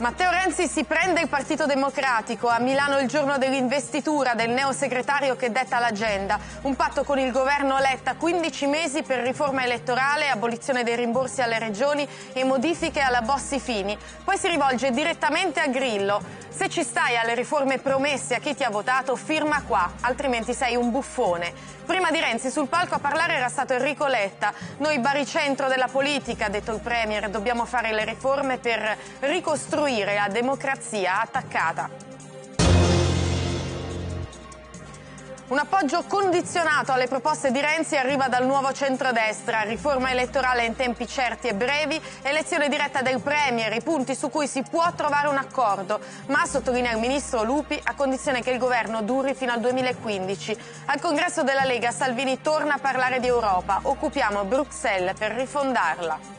Matteo Renzi si prende il Partito Democratico a Milano il giorno dell'investitura del neo segretario che detta l'agenda. Un patto con il governo Letta, 15 mesi per riforma elettorale, abolizione dei rimborsi alle regioni e modifiche alla Bossi Fini. Poi si rivolge direttamente a Grillo. Se ci stai alle riforme promesse a chi ti ha votato, firma qua, altrimenti sei un buffone. Prima di Renzi sul palco a parlare era stato Enrico Letta. Noi baricentro della politica, ha detto il Premier, dobbiamo fare le riforme per ricostruire la democrazia attaccata. Un appoggio condizionato alle proposte di Renzi arriva dal nuovo centrodestra, riforma elettorale in tempi certi e brevi, elezione diretta del Premier, i punti su cui si può trovare un accordo, ma, sottolinea il ministro Lupi, a condizione che il governo duri fino al 2015. Al congresso della Lega Salvini torna a parlare di Europa, occupiamo Bruxelles per rifondarla.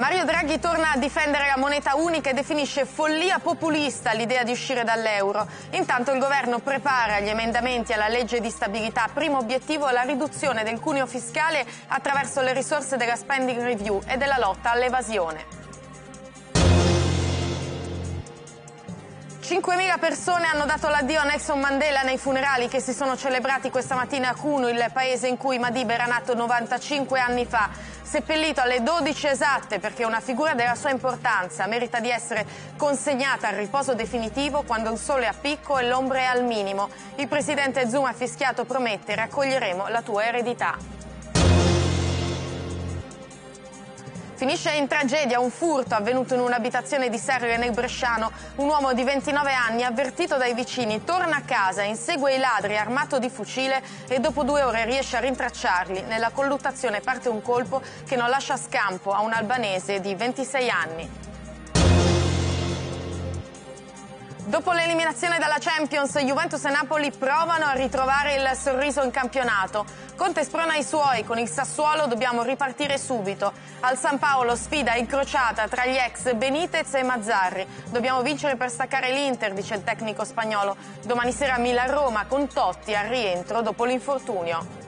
Mario Draghi torna a difendere la moneta unica e definisce follia populista l'idea di uscire dall'euro. Intanto il governo prepara gli emendamenti alla legge di stabilità. Primo obiettivo la riduzione del cuneo fiscale attraverso le risorse della spending review e della lotta all'evasione. 5.000 persone hanno dato l'addio a Nelson Mandela nei funerali che si sono celebrati questa mattina a Cuno, il paese in cui Madiba era nato 95 anni fa seppellito alle 12 esatte perché una figura della sua importanza merita di essere consegnata al riposo definitivo quando il sole è a picco e l'ombra è al minimo. Il presidente Zuma ha fischiato promette raccoglieremo la tua eredità. Finisce in tragedia un furto avvenuto in un'abitazione di Serre nel Bresciano. Un uomo di 29 anni, avvertito dai vicini, torna a casa, insegue i ladri armato di fucile e dopo due ore riesce a rintracciarli. Nella colluttazione parte un colpo che non lascia scampo a un albanese di 26 anni. Dopo l'eliminazione dalla Champions, Juventus e Napoli provano a ritrovare il sorriso in campionato. Conte sprona i suoi, con il Sassuolo dobbiamo ripartire subito. Al San Paolo sfida incrociata tra gli ex Benitez e Mazzarri. Dobbiamo vincere per staccare l'Inter, dice il tecnico spagnolo. Domani sera Milan-Roma con Totti al rientro dopo l'infortunio.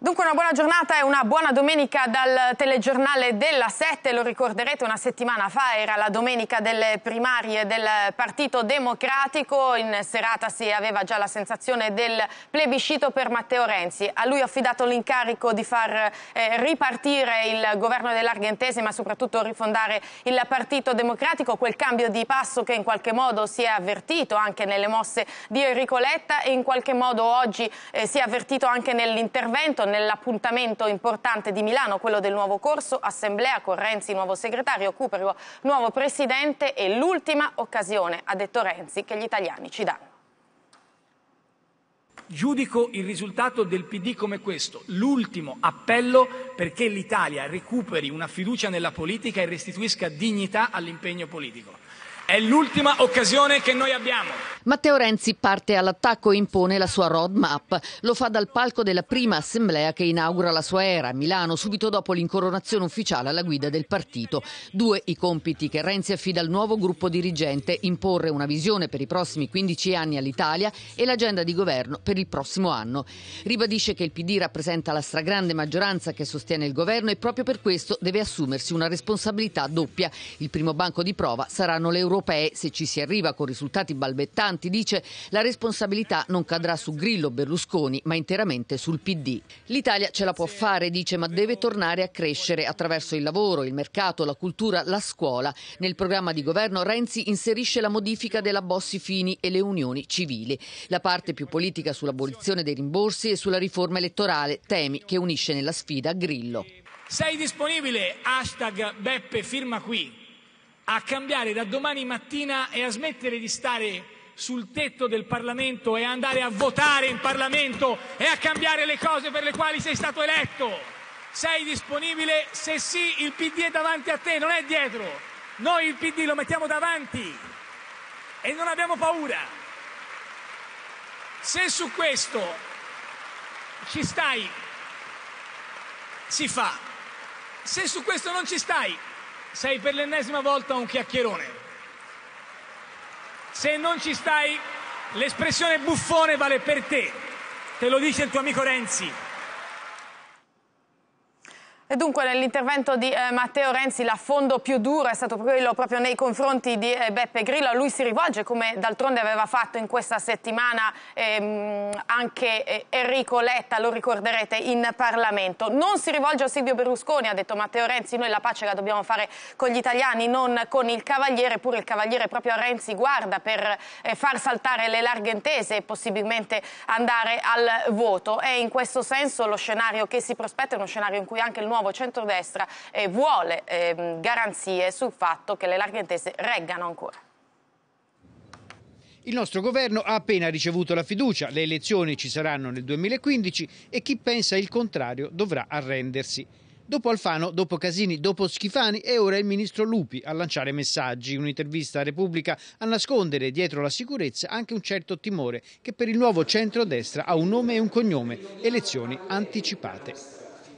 Dunque una buona giornata e una buona domenica dal telegiornale della 7, lo ricorderete una settimana fa era la domenica delle primarie del Partito Democratico, in serata si aveva già la sensazione del plebiscito per Matteo Renzi, a lui ho affidato l'incarico di far eh, ripartire il governo dell'Argentese ma soprattutto rifondare il Partito Democratico, quel cambio di passo che in qualche modo si è avvertito anche nelle mosse di Enrico Letta e in qualche modo oggi eh, si è avvertito anche nell'intervento nell'appuntamento importante di Milano, quello del nuovo corso, assemblea con Renzi nuovo segretario, Cuperio nuovo presidente e l'ultima occasione, ha detto Renzi, che gli italiani ci danno. Giudico il risultato del PD come questo, l'ultimo appello perché l'Italia recuperi una fiducia nella politica e restituisca dignità all'impegno politico. È l'ultima occasione che noi abbiamo. Matteo Renzi parte all'attacco e impone la sua roadmap. Lo fa dal palco della prima assemblea che inaugura la sua era a Milano, subito dopo l'incoronazione ufficiale alla guida del partito. Due i compiti che Renzi affida al nuovo gruppo dirigente, imporre una visione per i prossimi 15 anni all'Italia e l'agenda di governo per il prossimo anno. Ribadisce che il PD rappresenta la stragrande maggioranza che sostiene il governo e proprio per questo deve assumersi una responsabilità doppia. Il primo banco di prova saranno le europee europee se ci si arriva con risultati balbettanti, dice la responsabilità non cadrà su Grillo Berlusconi ma interamente sul PD. L'Italia ce la può fare, dice, ma deve tornare a crescere attraverso il lavoro, il mercato, la cultura, la scuola. Nel programma di governo Renzi inserisce la modifica della Bossi Fini e le unioni civili, la parte più politica sull'abolizione dei rimborsi e sulla riforma elettorale, temi che unisce nella sfida Grillo. Sei disponibile? Hashtag Beppe firma qui a cambiare da domani mattina e a smettere di stare sul tetto del Parlamento e andare a votare in Parlamento e a cambiare le cose per le quali sei stato eletto. Sei disponibile? Se sì, il PD è davanti a te, non è dietro. Noi il PD lo mettiamo davanti e non abbiamo paura. Se su questo ci stai, si fa. Se su questo non ci stai, sei per l'ennesima volta un chiacchierone. Se non ci stai, l'espressione buffone vale per te, te lo dice il tuo amico Renzi. Dunque nell'intervento di eh, Matteo Renzi l'affondo più duro è stato quello proprio nei confronti di eh, Beppe Grillo, lui si rivolge come d'altronde aveva fatto in questa settimana ehm, anche eh, Enrico Letta, lo ricorderete, in Parlamento. Non si rivolge a Silvio Berlusconi, ha detto Matteo Renzi, noi la pace la dobbiamo fare con gli italiani, non con il Cavaliere, eppure il Cavaliere proprio a Renzi guarda per eh, far saltare le larghe intese e possibilmente andare al voto. È in questo senso lo scenario che si prospetta, è uno scenario in cui anche il nuovo nuovo centrodestra eh, vuole eh, garanzie sul fatto che le larghe intese reggano ancora. Il nostro governo ha appena ricevuto la fiducia, le elezioni ci saranno nel 2015 e chi pensa il contrario dovrà arrendersi. Dopo Alfano, dopo Casini, dopo Schifani è ora il ministro Lupi a lanciare messaggi, un'intervista a Repubblica a nascondere dietro la sicurezza anche un certo timore che per il nuovo centrodestra ha un nome e un cognome, elezioni anticipate.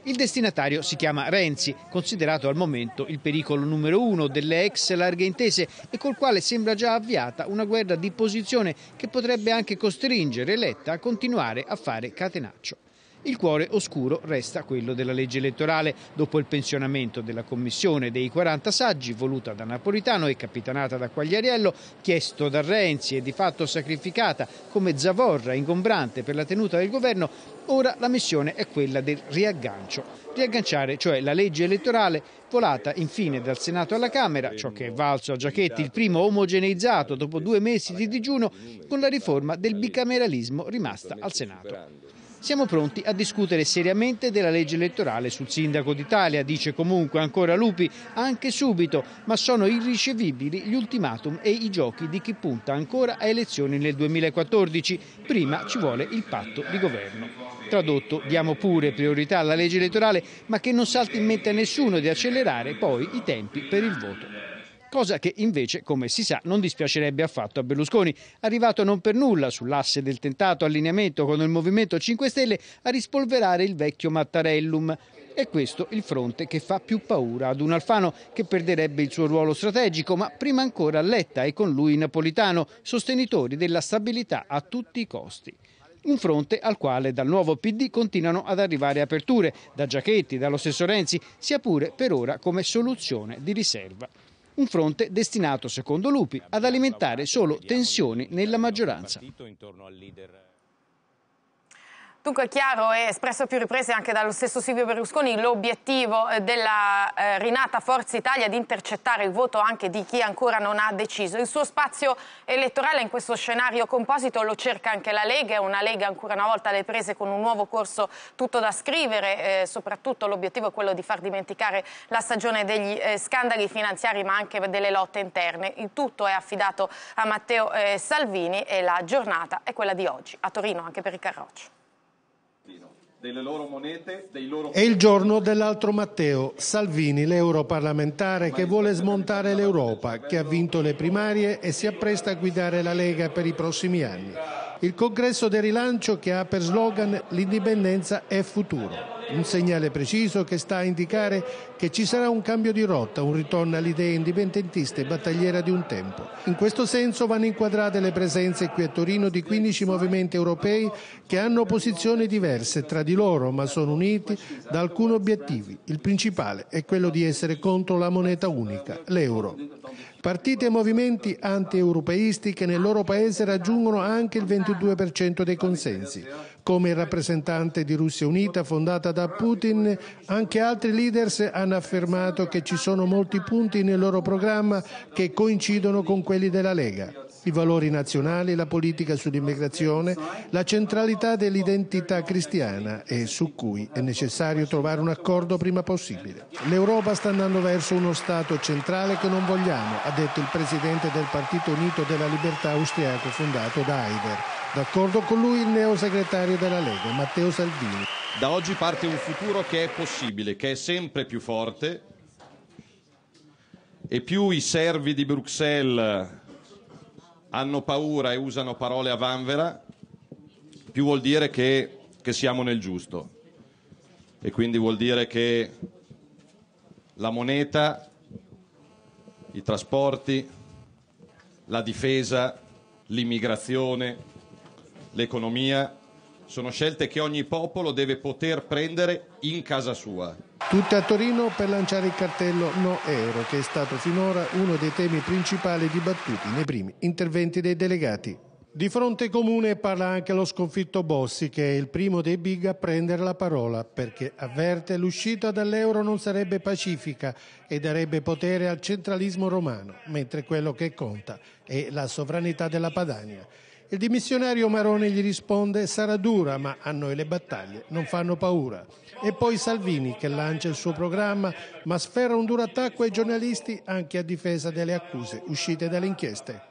Il destinatario si chiama Renzi, considerato al momento il pericolo numero uno delle ex larghe intese e col quale sembra già avviata una guerra di posizione che potrebbe anche costringere Letta a continuare a fare catenaccio. Il cuore oscuro resta quello della legge elettorale. Dopo il pensionamento della commissione dei 40 saggi, voluta da Napolitano e capitanata da Quagliariello, chiesto da Renzi e di fatto sacrificata come zavorra ingombrante per la tenuta del governo, ora la missione è quella del riaggancio. Riagganciare, cioè la legge elettorale volata infine dal Senato alla Camera, ciò che è valso a Giachetti, il primo omogeneizzato dopo due mesi di digiuno, con la riforma del bicameralismo rimasta al Senato. Siamo pronti a discutere seriamente della legge elettorale sul sindaco d'Italia, dice comunque ancora Lupi, anche subito, ma sono irricevibili gli ultimatum e i giochi di chi punta ancora a elezioni nel 2014. Prima ci vuole il patto di governo. Tradotto, diamo pure priorità alla legge elettorale, ma che non salti in mente a nessuno di accelerare poi i tempi per il voto cosa che invece, come si sa, non dispiacerebbe affatto a Berlusconi. Arrivato non per nulla sull'asse del tentato allineamento con il Movimento 5 Stelle a rispolverare il vecchio Mattarellum. E questo il fronte che fa più paura ad un Alfano che perderebbe il suo ruolo strategico, ma prima ancora Letta e con lui Napolitano, sostenitori della stabilità a tutti i costi. Un fronte al quale dal nuovo PD continuano ad arrivare aperture, da Giachetti, dallo stesso Renzi, sia pure per ora come soluzione di riserva un fronte destinato, secondo Lupi, ad alimentare solo tensioni nella maggioranza. Dunque è chiaro e espresso a più riprese anche dallo stesso Silvio Berlusconi l'obiettivo eh, della eh, rinata Forza Italia di intercettare il voto anche di chi ancora non ha deciso. Il suo spazio elettorale in questo scenario composito lo cerca anche la Lega, è una Lega ancora una volta alle prese con un nuovo corso tutto da scrivere, eh, soprattutto l'obiettivo è quello di far dimenticare la stagione degli eh, scandali finanziari ma anche delle lotte interne. Il tutto è affidato a Matteo eh, Salvini e la giornata è quella di oggi a Torino anche per il Carroccio delle loro monete, dei loro... È il giorno dell'altro Matteo, Salvini, l'europarlamentare che vuole smontare l'Europa, che ha vinto le primarie e si appresta a guidare la Lega per i prossimi anni. Il congresso del rilancio che ha per slogan l'indipendenza è futuro. Un segnale preciso che sta a indicare che ci sarà un cambio di rotta, un ritorno alle idee indipendentiste e battagliera di un tempo. In questo senso vanno inquadrate le presenze qui a Torino di 15 movimenti europei che hanno posizioni diverse tra di loro ma sono uniti da alcuni obiettivi. Il principale è quello di essere contro la moneta unica, l'euro. Partiti e movimenti anti-europeisti che nel loro paese raggiungono anche il 22% dei consensi, come rappresentante di Russia Unita, fondata da Putin, anche altri leaders hanno affermato che ci sono molti punti nel loro programma che coincidono con quelli della Lega i valori nazionali, la politica sull'immigrazione, la centralità dell'identità cristiana e su cui è necessario trovare un accordo prima possibile. L'Europa sta andando verso uno Stato centrale che non vogliamo, ha detto il presidente del Partito Unito della Libertà austriaco fondato da Haider. D'accordo con lui il neo segretario della Lega, Matteo Salvini. Da oggi parte un futuro che è possibile, che è sempre più forte e più i servi di Bruxelles hanno paura e usano parole a vanvera, più vuol dire che, che siamo nel giusto. E quindi vuol dire che la moneta, i trasporti, la difesa, l'immigrazione, l'economia sono scelte che ogni popolo deve poter prendere in casa sua. Tutte a Torino per lanciare il cartello No Euro, che è stato finora uno dei temi principali dibattuti nei primi interventi dei delegati. Di fronte comune parla anche lo sconfitto Bossi, che è il primo dei big a prendere la parola, perché avverte l'uscita dall'euro non sarebbe pacifica e darebbe potere al centralismo romano, mentre quello che conta è la sovranità della Padania. Il dimissionario Maroni gli risponde sarà dura ma a noi le battaglie non fanno paura. E poi Salvini che lancia il suo programma ma sferra un duro attacco ai giornalisti anche a difesa delle accuse uscite dalle inchieste.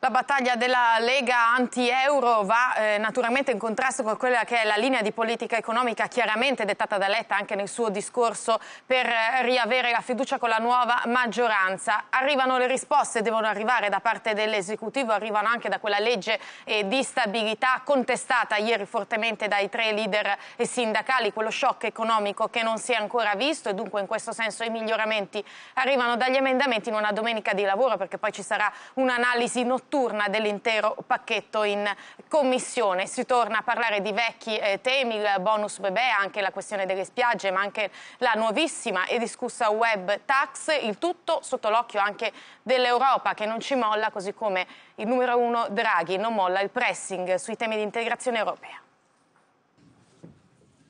La battaglia della Lega anti-euro va eh, naturalmente in contrasto con quella che è la linea di politica economica chiaramente dettata da Letta anche nel suo discorso per eh, riavere la fiducia con la nuova maggioranza. Arrivano le risposte, devono arrivare da parte dell'esecutivo, arrivano anche da quella legge eh, di stabilità contestata ieri fortemente dai tre leader eh, sindacali, quello shock economico che non si è ancora visto e dunque in questo senso i miglioramenti arrivano dagli emendamenti in una domenica di lavoro perché poi ci sarà un'analisi notturna notturna dell'intero pacchetto in commissione. Si torna a parlare di vecchi eh, temi, il bonus bebè, anche la questione delle spiagge, ma anche la nuovissima e discussa web tax, il tutto sotto l'occhio anche dell'Europa che non ci molla, così come il numero uno Draghi non molla il pressing sui temi di integrazione europea.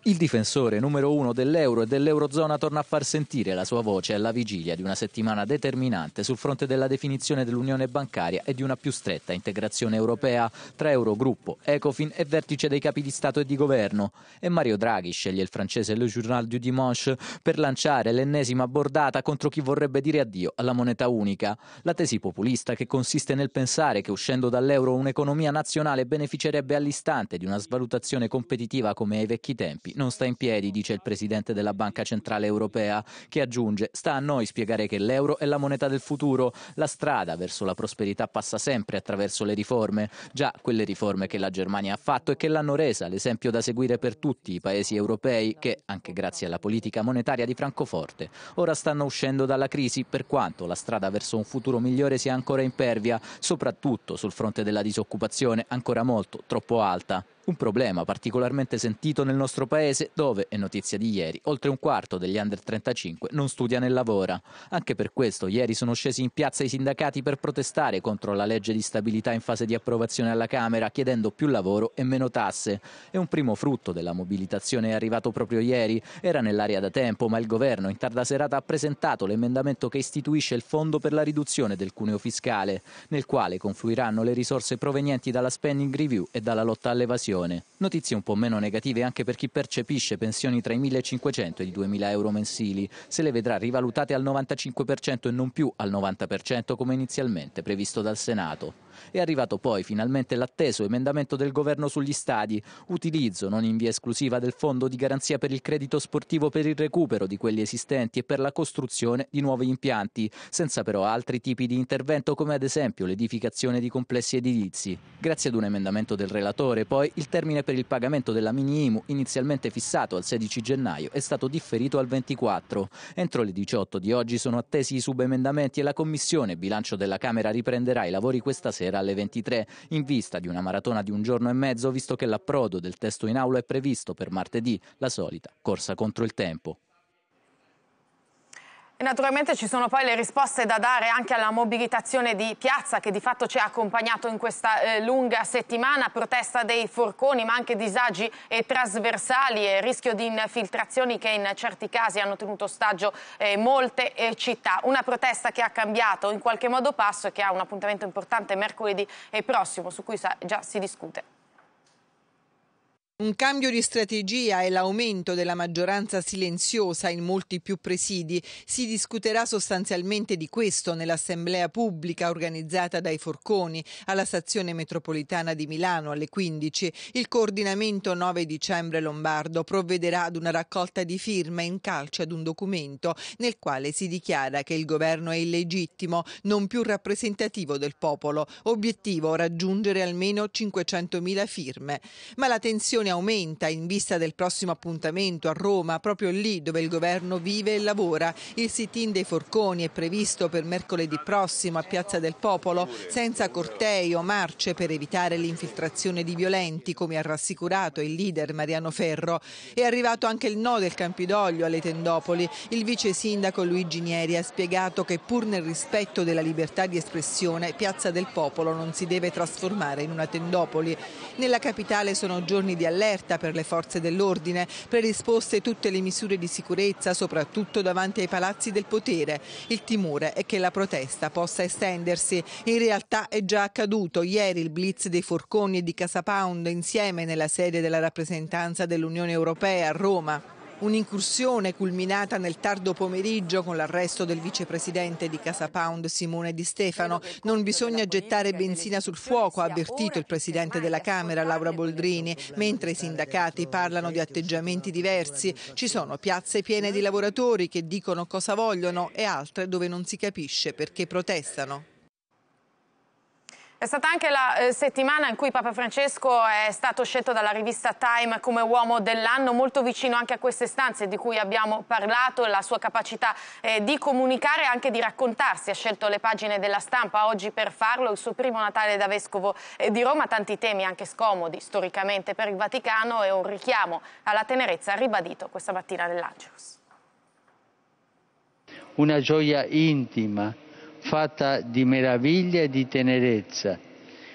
Il difensore numero uno dell'euro e dell'eurozona torna a far sentire la sua voce alla vigilia di una settimana determinante sul fronte della definizione dell'unione bancaria e di una più stretta integrazione europea tra Eurogruppo, Ecofin e vertice dei capi di Stato e di governo. E Mario Draghi sceglie il francese Le Journal du Dimanche per lanciare l'ennesima bordata contro chi vorrebbe dire addio alla moneta unica, la tesi populista che consiste nel pensare che uscendo dall'euro un'economia nazionale beneficerebbe all'istante di una svalutazione competitiva come ai vecchi tempi non sta in piedi, dice il presidente della Banca Centrale Europea, che aggiunge sta a noi spiegare che l'euro è la moneta del futuro, la strada verso la prosperità passa sempre attraverso le riforme, già quelle riforme che la Germania ha fatto e che l'hanno resa l'esempio da seguire per tutti i paesi europei che, anche grazie alla politica monetaria di Francoforte, ora stanno uscendo dalla crisi per quanto la strada verso un futuro migliore sia ancora impervia, soprattutto sul fronte della disoccupazione ancora molto, troppo alta. Un problema particolarmente sentito nel nostro paese dove, è notizia di ieri, oltre un quarto degli under 35 non studia né lavora. Anche per questo ieri sono scesi in piazza i sindacati per protestare contro la legge di stabilità in fase di approvazione alla Camera chiedendo più lavoro e meno tasse. E un primo frutto della mobilitazione è arrivato proprio ieri. Era nell'area da tempo, ma il governo in tarda serata ha presentato l'emendamento che istituisce il fondo per la riduzione del cuneo fiscale, nel quale confluiranno le risorse provenienti dalla spending review e dalla lotta all'evasione pensione. Notizie un po' meno negative anche per chi percepisce pensioni tra i 1.500 e i 2.000 euro mensili. Se le vedrà rivalutate al 95% e non più al 90% come inizialmente previsto dal Senato. È arrivato poi finalmente l'atteso emendamento del governo sugli stadi, utilizzo non in via esclusiva del fondo di garanzia per il credito sportivo per il recupero di quelli esistenti e per la costruzione di nuovi impianti, senza però altri tipi di intervento come ad esempio l'edificazione di complessi edilizi. Grazie ad un emendamento del relatore poi il termine per il pagamento della mini IMU, inizialmente fissato al 16 gennaio, è stato differito al 24. Entro le 18 di oggi sono attesi i subemendamenti e la Commissione Bilancio della Camera riprenderà i lavori questa sera alle 23, in vista di una maratona di un giorno e mezzo, visto che l'approdo del testo in aula è previsto per martedì, la solita corsa contro il tempo naturalmente ci sono poi le risposte da dare anche alla mobilitazione di piazza che di fatto ci ha accompagnato in questa eh, lunga settimana, protesta dei forconi ma anche disagi eh, trasversali e rischio di infiltrazioni che in certi casi hanno tenuto ostaggio eh, molte eh, città. Una protesta che ha cambiato in qualche modo passo e che ha un appuntamento importante mercoledì prossimo su cui già si discute. Un cambio di strategia e l'aumento della maggioranza silenziosa in molti più presidi. Si discuterà sostanzialmente di questo nell'assemblea pubblica organizzata dai Forconi alla stazione metropolitana di Milano alle 15. Il coordinamento 9 dicembre lombardo provvederà ad una raccolta di firme in calce ad un documento nel quale si dichiara che il governo è illegittimo, non più rappresentativo del popolo. Obiettivo raggiungere almeno 500.000 firme. Ma la tensione tensione aumenta in vista del prossimo appuntamento a Roma, proprio lì dove il governo vive e lavora. Il sit-in dei Forconi è previsto per mercoledì prossimo a Piazza del Popolo, senza cortei o marce per evitare l'infiltrazione di violenti, come ha rassicurato il leader Mariano Ferro. È arrivato anche il no del Campidoglio alle Tendopoli. Il vice sindaco Luigi Nieri ha spiegato che pur nel rispetto della libertà di espressione, Piazza del Popolo non si deve trasformare in una tendopoli. Nella capitale sono giorni di allarme allerta per le forze dell'ordine, predisposte tutte le misure di sicurezza, soprattutto davanti ai palazzi del potere. Il timore è che la protesta possa estendersi. In realtà è già accaduto. Ieri il blitz dei Forconi e di Casa Pound insieme nella sede della rappresentanza dell'Unione Europea a Roma. Un'incursione culminata nel tardo pomeriggio con l'arresto del vicepresidente di Casa Pound Simone Di Stefano. Non bisogna gettare benzina sul fuoco, ha avvertito il presidente della Camera Laura Boldrini, mentre i sindacati parlano di atteggiamenti diversi. Ci sono piazze piene di lavoratori che dicono cosa vogliono e altre dove non si capisce perché protestano. È stata anche la eh, settimana in cui Papa Francesco è stato scelto dalla rivista Time come uomo dell'anno, molto vicino anche a queste stanze di cui abbiamo parlato, la sua capacità eh, di comunicare e anche di raccontarsi. Ha scelto le pagine della stampa oggi per farlo, il suo primo Natale da Vescovo eh, di Roma, tanti temi anche scomodi storicamente per il Vaticano e un richiamo alla tenerezza ribadito questa mattina nell'Angelus. Una gioia intima fatta di meraviglia e di tenerezza,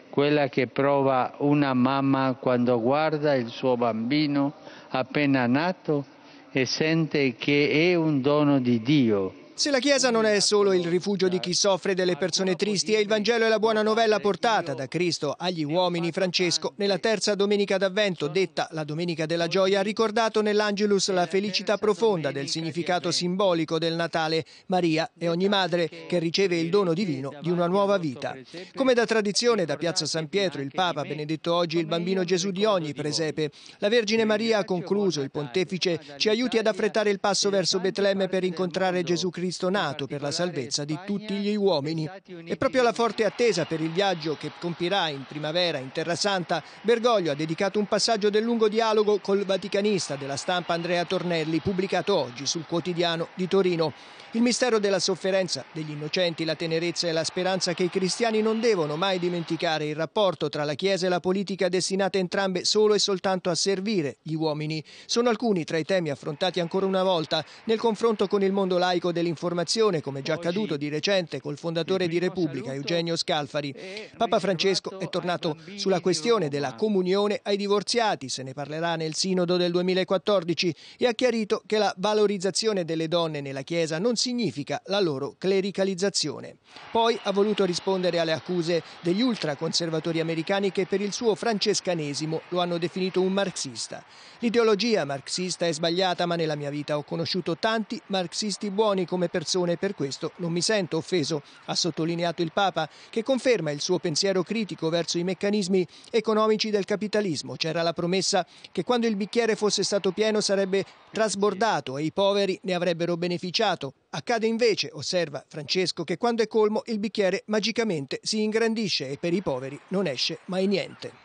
quella che prova una mamma quando guarda il suo bambino appena nato e sente che è un dono di Dio se la Chiesa non è solo il rifugio di chi soffre delle persone tristi, è il Vangelo e la buona novella portata da Cristo agli uomini, Francesco, nella terza domenica d'Avvento, detta la Domenica della Gioia, ha ricordato nell'Angelus la felicità profonda del significato simbolico del Natale. Maria è ogni madre che riceve il dono divino di una nuova vita. Come da tradizione, da Piazza San Pietro il Papa ha benedetto oggi il bambino Gesù di ogni presepe. La Vergine Maria ha concluso, il Pontefice ci aiuti ad affrettare il passo verso Betlemme per incontrare Gesù Cristo Cristo nato per la salvezza di tutti gli uomini. E proprio alla forte attesa per il viaggio che compirà in primavera in Terra Santa, Bergoglio ha dedicato un passaggio del lungo dialogo col vaticanista della stampa Andrea Tornelli, pubblicato oggi sul quotidiano di Torino. Il mistero della sofferenza, degli innocenti, la tenerezza e la speranza che i cristiani non devono mai dimenticare il rapporto tra la Chiesa e la politica destinate entrambe solo e soltanto a servire gli uomini, sono alcuni tra i temi affrontati ancora una volta nel confronto con il mondo laico dell'informazione informazione, come già accaduto di recente col fondatore di Repubblica, Eugenio Scalfari. Papa Francesco è tornato sulla questione della comunione ai divorziati, se ne parlerà nel sinodo del 2014, e ha chiarito che la valorizzazione delle donne nella Chiesa non significa la loro clericalizzazione. Poi ha voluto rispondere alle accuse degli ultraconservatori americani che per il suo francescanesimo lo hanno definito un marxista. L'ideologia marxista è sbagliata, ma nella mia vita ho conosciuto tanti marxisti buoni come come persone e per questo non mi sento offeso, ha sottolineato il Papa, che conferma il suo pensiero critico verso i meccanismi economici del capitalismo. C'era la promessa che quando il bicchiere fosse stato pieno sarebbe trasbordato e i poveri ne avrebbero beneficiato. Accade invece, osserva Francesco, che quando è colmo il bicchiere magicamente si ingrandisce e per i poveri non esce mai niente.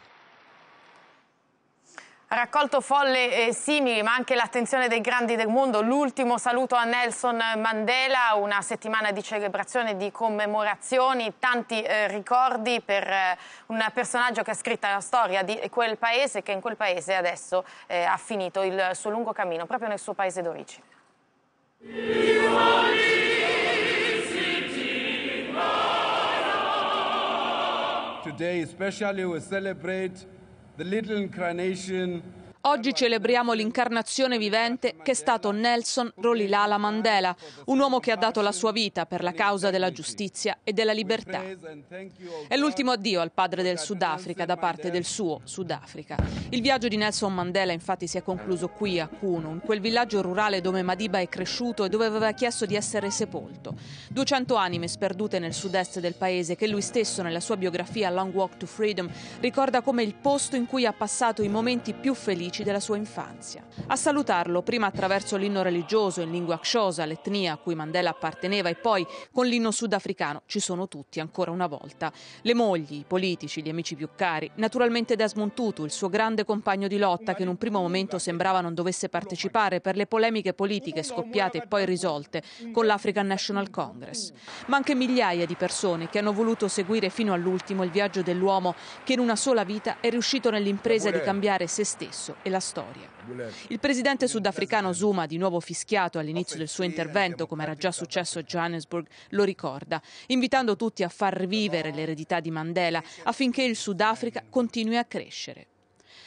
Ha raccolto folle eh, simili, ma anche l'attenzione dei grandi del mondo. L'ultimo saluto a Nelson Mandela, una settimana di celebrazione, di commemorazioni, tanti eh, ricordi per eh, un personaggio che ha scritto la storia di quel paese, che in quel paese adesso eh, ha finito il suo lungo cammino, proprio nel suo paese d'origine. Today especially we celebrate the little incarnation Oggi celebriamo l'incarnazione vivente che è stato Nelson Rolilala Mandela, un uomo che ha dato la sua vita per la causa della giustizia e della libertà. È l'ultimo addio al padre del Sudafrica da parte del suo Sudafrica. Il viaggio di Nelson Mandela infatti si è concluso qui a Kunun, quel villaggio rurale dove Madiba è cresciuto e dove aveva chiesto di essere sepolto. 200 anime sperdute nel sud-est del paese che lui stesso nella sua biografia Long Walk to Freedom ricorda come il posto in cui ha passato i momenti più felici felici della sua infanzia. A salutarlo, prima attraverso l'inno religioso in lingua xhosa, l'etnia a cui Mandela apparteneva, e poi con l'inno sudafricano, ci sono tutti ancora una volta. Le mogli, i politici, gli amici più cari, naturalmente Desmond Tutu, il suo grande compagno di lotta che in un primo momento sembrava non dovesse partecipare per le polemiche politiche scoppiate e poi risolte con l'African National Congress, ma anche migliaia di persone che hanno voluto seguire fino all'ultimo il viaggio dell'uomo che in una sola vita è riuscito nell'impresa di cambiare se stesso e la storia. Il presidente sudafricano Zuma, di nuovo fischiato all'inizio del suo intervento, come era già successo a Johannesburg, lo ricorda, invitando tutti a far rivivere l'eredità di Mandela affinché il Sudafrica continui a crescere.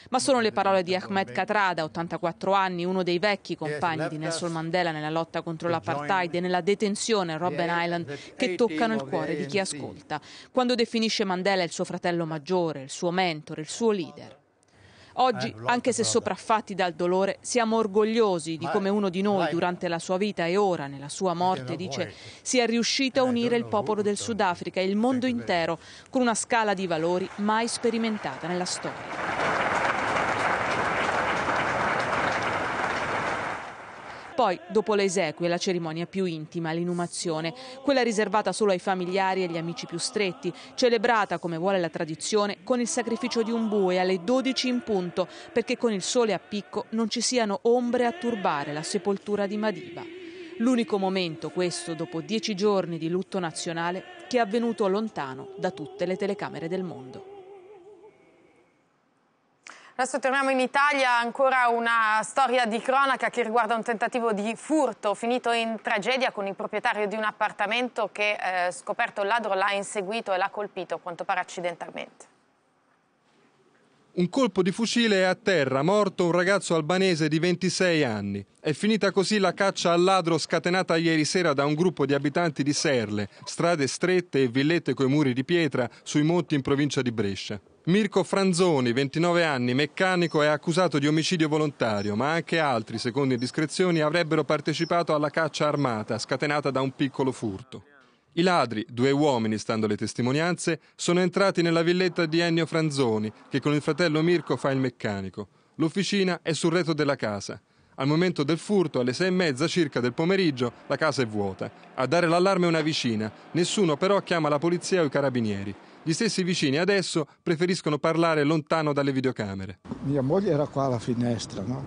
Ma sono le parole di Ahmed Katrada, 84 anni, uno dei vecchi compagni di Nelson Mandela nella lotta contro l'apartheid e nella detenzione a Robben Island, che toccano il cuore di chi ascolta, quando definisce Mandela il suo fratello maggiore, il suo mentore, il suo leader. Oggi, eh, anche se sopraffatti dal dolore, siamo orgogliosi di come uno di noi durante la sua vita e ora nella sua morte, dice, sia riuscito a eh, unire il popolo del Sudafrica e il mondo intero con una scala di valori mai sperimentata nella storia. Poi, dopo le esequie, la cerimonia più intima, l'inumazione, quella riservata solo ai familiari e agli amici più stretti, celebrata come vuole la tradizione con il sacrificio di un bue alle 12 in punto, perché con il sole a picco non ci siano ombre a turbare la sepoltura di Madiba. L'unico momento, questo, dopo dieci giorni di lutto nazionale, che è avvenuto lontano da tutte le telecamere del mondo. Adesso torniamo in Italia, ancora una storia di cronaca che riguarda un tentativo di furto finito in tragedia con il proprietario di un appartamento che, eh, scoperto il ladro, l'ha inseguito e l'ha colpito, quanto pare accidentalmente. Un colpo di fucile è a terra, morto un ragazzo albanese di 26 anni. È finita così la caccia al ladro scatenata ieri sera da un gruppo di abitanti di Serle, strade strette e villette coi muri di pietra sui monti in provincia di Brescia. Mirko Franzoni, 29 anni, meccanico, è accusato di omicidio volontario, ma anche altri, secondo indiscrezioni, avrebbero partecipato alla caccia armata scatenata da un piccolo furto. I ladri, due uomini stando alle testimonianze, sono entrati nella villetta di Ennio Franzoni, che con il fratello Mirko fa il meccanico. L'officina è sul retro della casa. Al momento del furto, alle sei e mezza circa del pomeriggio, la casa è vuota. A dare l'allarme è una vicina. Nessuno però chiama la polizia o i carabinieri. Gli stessi vicini adesso preferiscono parlare lontano dalle videocamere. Mia moglie era qua alla finestra, no?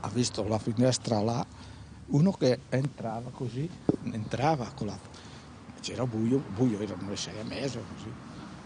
Ha visto la finestra là, uno che entrava così, entrava con la... C'era buio, buio erano le sei e mezzo così.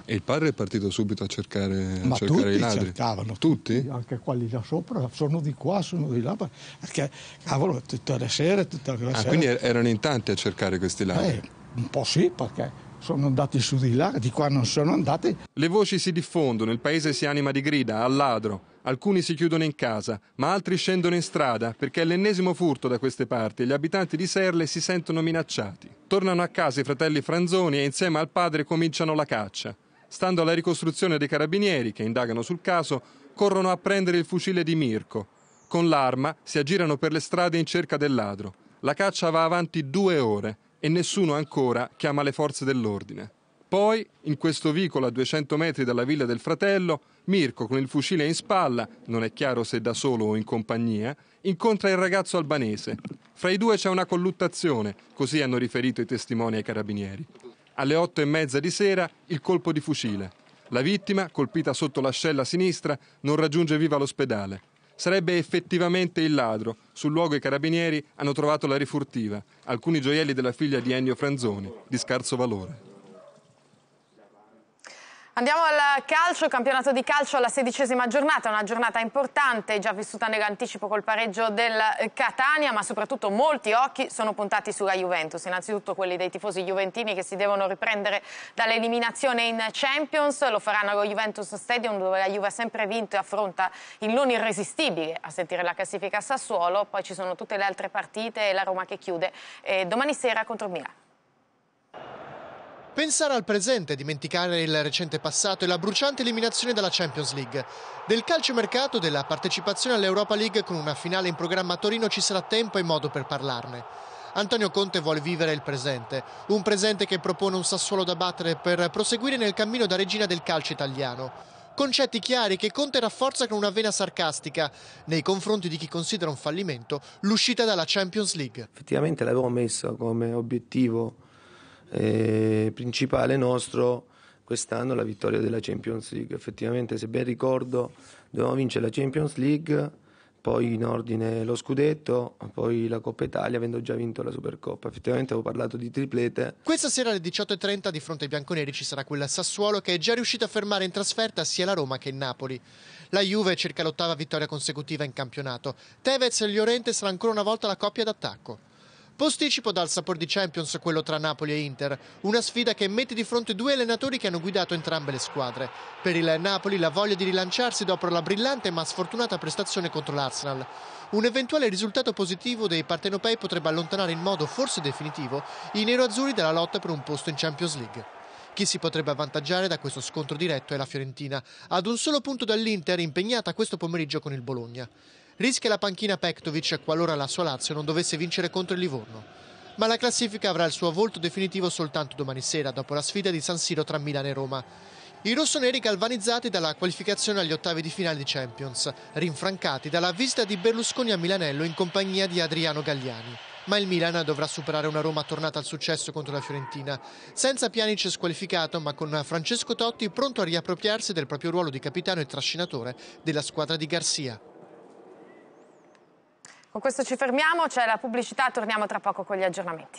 E il padre è partito subito a cercare, a Ma cercare i ladri? cercavano. Tutti? tutti? Anche quelli là sopra, sono di qua, sono di là, perché cavolo, tutte le sere, tutte le ah, sere... quindi er-, erano in tanti a cercare questi ladri? Eh, un po' sì, perché sono andati su di là, di qua non sono andati. Le voci si diffondono, il paese si anima di grida, al ladro. Alcuni si chiudono in casa, ma altri scendono in strada perché è l'ennesimo furto da queste parti e gli abitanti di Serle si sentono minacciati. Tornano a casa i fratelli Franzoni e insieme al padre cominciano la caccia. Stando alla ricostruzione dei carabinieri, che indagano sul caso, corrono a prendere il fucile di Mirko. Con l'arma si aggirano per le strade in cerca del ladro. La caccia va avanti due ore e nessuno ancora chiama le forze dell'ordine. Poi, in questo vicolo a 200 metri dalla villa del fratello, Mirko, con il fucile in spalla, non è chiaro se da solo o in compagnia, incontra il ragazzo albanese. Fra i due c'è una colluttazione, così hanno riferito i testimoni ai carabinieri. Alle otto e mezza di sera il colpo di fucile. La vittima, colpita sotto l'ascella sinistra, non raggiunge viva l'ospedale sarebbe effettivamente il ladro. Sul luogo i carabinieri hanno trovato la rifurtiva, alcuni gioielli della figlia di Ennio Franzoni, di scarso valore. Andiamo al calcio, campionato di calcio alla sedicesima giornata, una giornata importante, già vissuta nell'anticipo col pareggio del Catania, ma soprattutto molti occhi sono puntati sulla Juventus, innanzitutto quelli dei tifosi juventini che si devono riprendere dall'eliminazione in Champions, lo faranno allo Juventus Stadium dove la Juve ha sempre vinto e affronta il non irresistibile a sentire la classifica a Sassuolo, poi ci sono tutte le altre partite e la Roma che chiude e eh, domani sera contro Milano. Pensare al presente, dimenticare il recente passato e la bruciante eliminazione dalla Champions League. Del calciomercato della partecipazione all'Europa League con una finale in programma a Torino ci sarà tempo e modo per parlarne. Antonio Conte vuole vivere il presente, un presente che propone un sassuolo da battere per proseguire nel cammino da regina del calcio italiano. Concetti chiari che Conte rafforza con una vena sarcastica nei confronti di chi considera un fallimento l'uscita dalla Champions League. Effettivamente l'avevo messo come obiettivo eh, principale nostro quest'anno la vittoria della Champions League. Effettivamente, se ben ricordo, dovevamo vincere la Champions League, poi in ordine lo scudetto, poi la Coppa Italia, avendo già vinto la Supercoppa. Effettivamente avevo parlato di triplete. Questa sera alle 18.30 di fronte ai bianconeri ci sarà quella Sassuolo che è già riuscita a fermare in trasferta sia la Roma che il Napoli. La Juve cerca l'ottava vittoria consecutiva in campionato. Tevez e Llorente sarà ancora una volta la coppia d'attacco. Posticipo dal sapor di Champions quello tra Napoli e Inter, una sfida che mette di fronte due allenatori che hanno guidato entrambe le squadre. Per il Napoli la voglia di rilanciarsi dopo la brillante ma sfortunata prestazione contro l'Arsenal. Un eventuale risultato positivo dei partenopei potrebbe allontanare in modo forse definitivo i neroazzurri dalla lotta per un posto in Champions League. Chi si potrebbe avvantaggiare da questo scontro diretto è la Fiorentina, ad un solo punto dall'Inter impegnata questo pomeriggio con il Bologna rischia la panchina Pektovic qualora la sua Lazio non dovesse vincere contro il Livorno. Ma la classifica avrà il suo volto definitivo soltanto domani sera, dopo la sfida di San Siro tra Milano e Roma. I rossoneri galvanizzati dalla qualificazione agli ottavi di finale di Champions, rinfrancati dalla visita di Berlusconi a Milanello in compagnia di Adriano Gagliani. Ma il Milan dovrà superare una Roma tornata al successo contro la Fiorentina, senza Pianic squalificato ma con Francesco Totti pronto a riappropriarsi del proprio ruolo di capitano e trascinatore della squadra di Garcia. Con questo ci fermiamo, c'è la pubblicità, torniamo tra poco con gli aggiornamenti.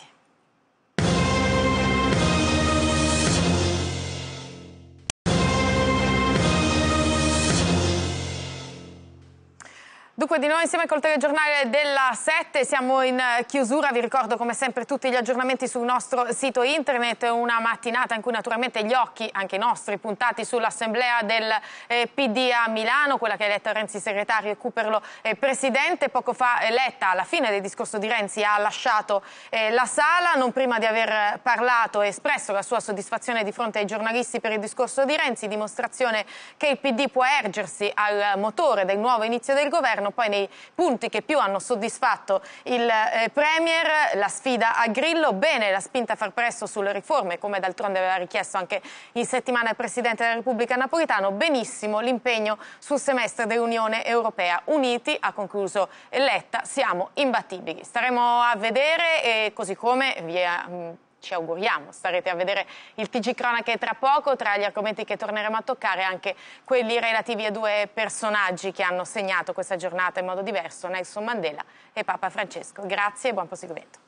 Dunque di noi insieme col telegiornale della 7 siamo in eh, chiusura, vi ricordo come sempre tutti gli aggiornamenti sul nostro sito internet, una mattinata in cui naturalmente gli occhi, anche i nostri, puntati sull'assemblea del eh, PD a Milano, quella che ha eletto Renzi segretario e Cuperlo eh, presidente, poco fa eletta alla fine del discorso di Renzi ha lasciato eh, la sala, non prima di aver parlato e espresso la sua soddisfazione di fronte ai giornalisti per il discorso di Renzi, dimostrazione che il PD può ergersi al motore del nuovo inizio del governo erano poi nei punti che più hanno soddisfatto il eh, Premier, la sfida a Grillo, bene la spinta a far presto sulle riforme, come d'altronde aveva richiesto anche in settimana il Presidente della Repubblica Napolitano, benissimo l'impegno sul semestre dell'Unione Europea. Uniti, ha concluso Letta, siamo imbattibili. Staremo a vedere e così come via mm, ci auguriamo starete a vedere il TG Cronache tra poco, tra gli argomenti che torneremo a toccare anche quelli relativi a due personaggi che hanno segnato questa giornata in modo diverso, Nelson Mandela e Papa Francesco. Grazie e buon proseguimento.